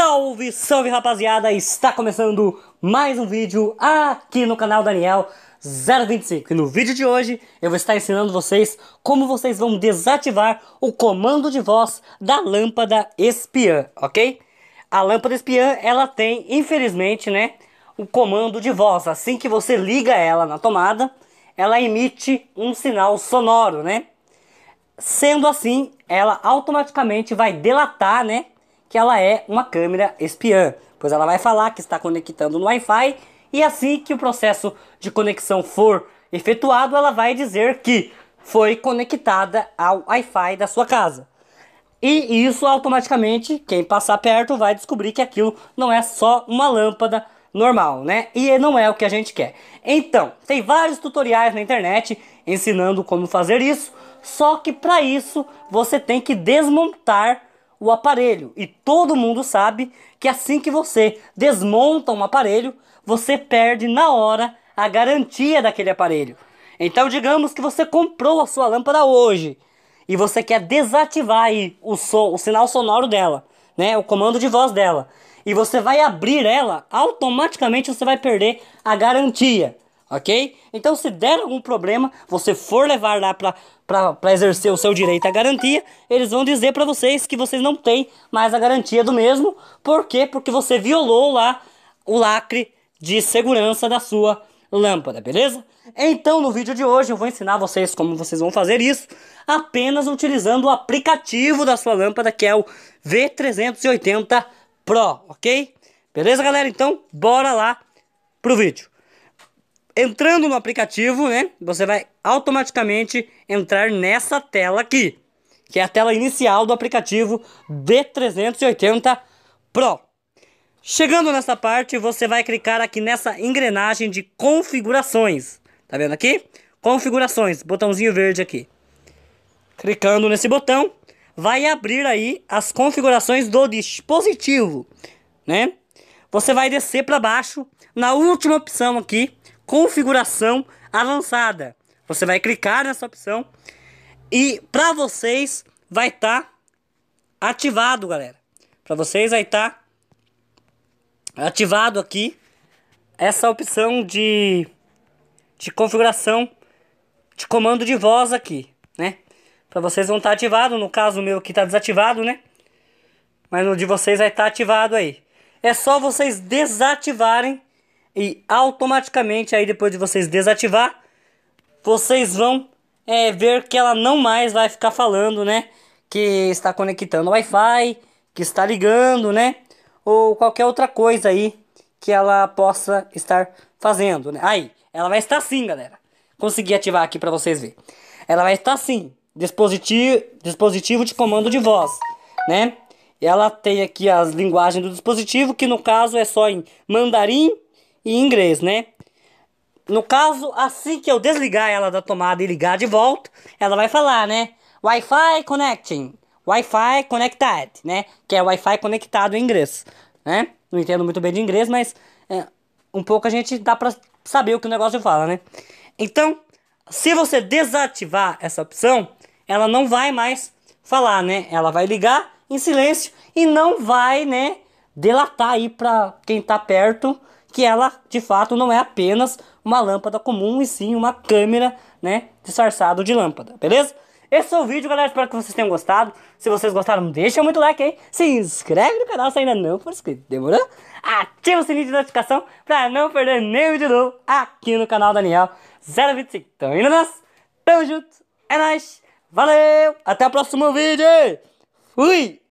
Salve, salve rapaziada! Está começando mais um vídeo aqui no canal Daniel 025 E no vídeo de hoje eu vou estar ensinando vocês como vocês vão desativar o comando de voz da lâmpada espiã, ok? A lâmpada espiã, ela tem, infelizmente, né, o comando de voz. Assim que você liga ela na tomada, ela emite um sinal sonoro, né? Sendo assim, ela automaticamente vai delatar, né, que ela é uma câmera espiã, pois ela vai falar que está conectando no Wi-Fi e assim que o processo de conexão for efetuado, ela vai dizer que foi conectada ao Wi-Fi da sua casa. E isso automaticamente, quem passar perto vai descobrir que aquilo não é só uma lâmpada normal, né? E não é o que a gente quer. Então, tem vários tutoriais na internet ensinando como fazer isso, só que para isso você tem que desmontar o aparelho. E todo mundo sabe que assim que você desmonta um aparelho, você perde na hora a garantia daquele aparelho. Então, digamos que você comprou a sua lâmpada hoje e você quer desativar aí o, som, o sinal sonoro dela, né? O comando de voz dela. E você vai abrir ela, automaticamente você vai perder a garantia ok? Então, se der algum problema, você for levar lá para exercer o seu direito à garantia, eles vão dizer para vocês que vocês não têm mais a garantia do mesmo. Por quê? Porque você violou lá o lacre de segurança da sua lâmpada, beleza? Então, no vídeo de hoje, eu vou ensinar vocês como vocês vão fazer isso apenas utilizando o aplicativo da sua lâmpada, que é o V380 Pro, ok? Beleza, galera? Então, bora lá pro vídeo entrando no aplicativo, né? Você vai automaticamente entrar nessa tela aqui, que é a tela inicial do aplicativo D380 Pro. Chegando nessa parte, você vai clicar aqui nessa engrenagem de configurações. Tá vendo aqui? Configurações, botãozinho verde aqui. Clicando nesse botão, vai abrir aí as configurações do dispositivo, né? Você vai descer para baixo na última opção aqui, configuração avançada. Você vai clicar nessa opção e para vocês vai estar tá ativado, galera. Para vocês vai estar tá ativado aqui essa opção de de configuração de comando de voz aqui, né? Para vocês vão estar tá ativado, no caso meu aqui tá desativado, né? Mas no de vocês vai estar tá ativado aí. É só vocês desativarem e automaticamente aí depois de vocês desativar, vocês vão é, ver que ela não mais vai ficar falando, né? Que está conectando Wi-Fi, que está ligando, né? Ou qualquer outra coisa aí que ela possa estar fazendo, né? Aí, ela vai estar assim, galera. Consegui ativar aqui para vocês verem. Ela vai estar assim, dispositivo, dispositivo de comando de voz, né? Ela tem aqui as linguagens do dispositivo, que no caso é só em mandarim em inglês, né? No caso, assim que eu desligar ela da tomada e ligar de volta, ela vai falar, né? Wi-Fi connecting, Wi-Fi connected, né? Que é Wi-Fi conectado em inglês, né? Não entendo muito bem de inglês, mas é, um pouco a gente dá pra saber o que o negócio fala, né? Então, se você desativar essa opção, ela não vai mais falar, né? Ela vai ligar em silêncio e não vai, né, delatar aí para quem tá perto que ela de fato não é apenas uma lâmpada comum e sim uma câmera, né, disfarçado de lâmpada, beleza? Esse é o vídeo, galera. Espero que vocês tenham gostado. Se vocês gostaram, deixa muito like aí. Se inscreve no canal se ainda não for inscrito, demorou? Ativa o sininho de notificação pra não perder nenhum vídeo novo aqui no canal Daniel 025. Então, indo nós. Tamo junto. É nóis. Valeu. Até o próximo vídeo. Fui.